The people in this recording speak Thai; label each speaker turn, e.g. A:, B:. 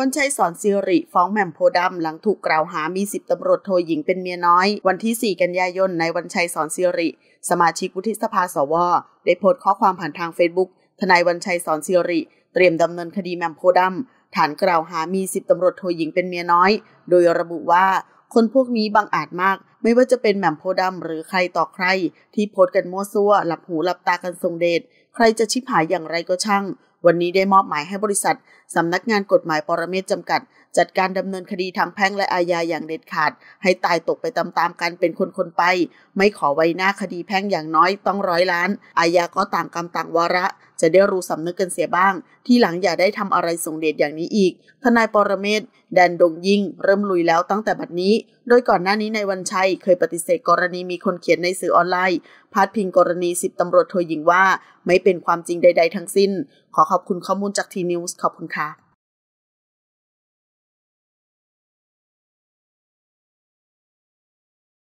A: วันชัยสอนซิริฟ้องแหม่มโพดำหลังถูกกล่าวหามีสิบตำรวจโทหญิงเป็นเมียน้อย วันที่ 4 กันยายนในวันชัยสอนซิริ สมาชิกวุฒิสภาสวได้โพสต์ข้อความผ่านทางเฟซบุ๊กทนายวันชัยสอนซิริ เตรียมดำเนินคดีแหม่มโพดำฐานกล่าวหามีสิบตำรวจโทหญิงเป็นเมียน้อย โดยระบุว่า คนพวกนี้บังอาจมาก ไม่ว่าจะเป็นแหม่มโพดำหรือใครต่อใคร ที่โพสต์กันมั่วซั่วหลับหูหลับตากันทรงเดชใครจะชิบหายอย่างไรก็ช่างวันนี้ได้มอบหมายให้บริษัทสำนักงานกฎหมายปรเมศจำกัด จัดการดำเนินคดีทางแพ่งและอาญาอย่างเด็ดขาด ให้ตายตกไปตามๆกันเป็นคนๆไป ไม่ขอไว้หน้าคดีแพ่งอย่างน้อยต้องร้อยล้านอาญาก็ต่างกรรมต่างวาระจะได้รู้สำนึกกันเสียบ้าง ที่หลังอย่าได้ทำอะไรส่งเดชอย่างนี้อีก ทนายปรเมศแดนดงยิ่ง เริ่มลุยแล้วตั้งแต่บัดนี้ โดยก่อนหน้านี้ในวันชัยเคยปฏิเสธกรณีมีคนเขียนในสื่อออนไลน์ พาดพิงกรณีสิบตำรวจโทหญิงว่า ไม่เป็นความจริงใดๆ ทั้งสิ้น ขอขอบคุณข้อมูลจากทีนิวส์ขอบคุณค่ะ